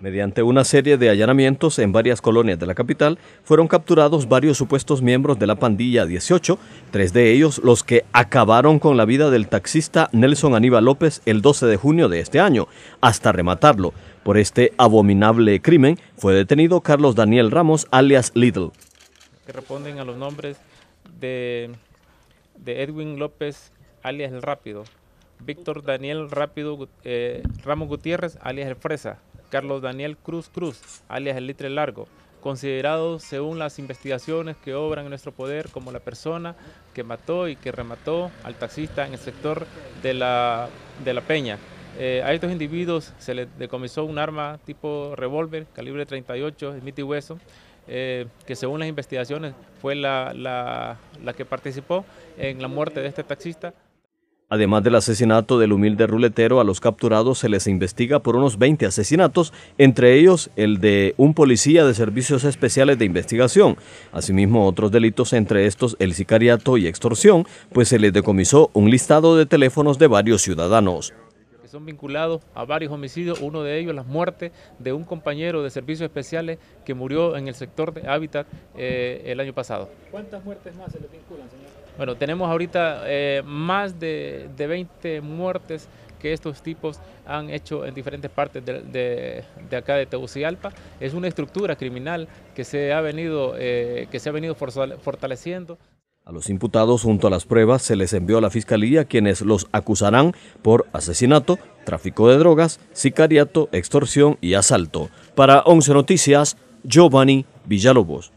Mediante una serie de allanamientos en varias colonias de la capital, fueron capturados varios supuestos miembros de la pandilla 18, tres de ellos los que acabaron con la vida del taxista Nelson Aníbal López el 12 de junio de este año, hasta rematarlo. Por este abominable crimen fue detenido Carlos Daniel Ramos, alias Little. responden a los nombres de, Edwin López, alias El Rápido, Víctor Daniel Rápido eh, Ramos Gutiérrez, alias El Fresa. Carlos Daniel Cruz Cruz, alias el Litre Largo, considerado según las investigaciones que obran en nuestro poder como la persona que mató y que remató al taxista en el sector de la, Peña. Eh, a estos individuos se les decomisó un arma tipo revólver calibre 38 Smith y Hueso, eh, que según las investigaciones fue la, la que participó en la muerte de este taxista. Además del asesinato del humilde ruletero, a los capturados se les investiga por unos 20 asesinatos, entre ellos el de un policía de servicios especiales de investigación. Asimismo, otros delitos, entre estos el sicariato y extorsión, pues se les decomisó un listado de teléfonos de varios ciudadanos son vinculados a varios homicidios, uno de ellos las muertes de un compañero de servicios especiales que murió en el sector de hábitat eh, el año pasado. ¿Cuántas muertes más se les vinculan, señor? Bueno, tenemos ahorita eh, más de, 20 muertes que estos tipos han hecho en diferentes partes de, de, acá de Tegucigalpa. Es una estructura criminal que se ha venido, eh, que se ha venido fortaleciendo. A los imputados junto a las pruebas se les envió a la fiscalía quienes los acusarán por asesinato, tráfico de drogas, sicariato, extorsión y asalto. Para 11 Noticias, Giovanni Villalobos.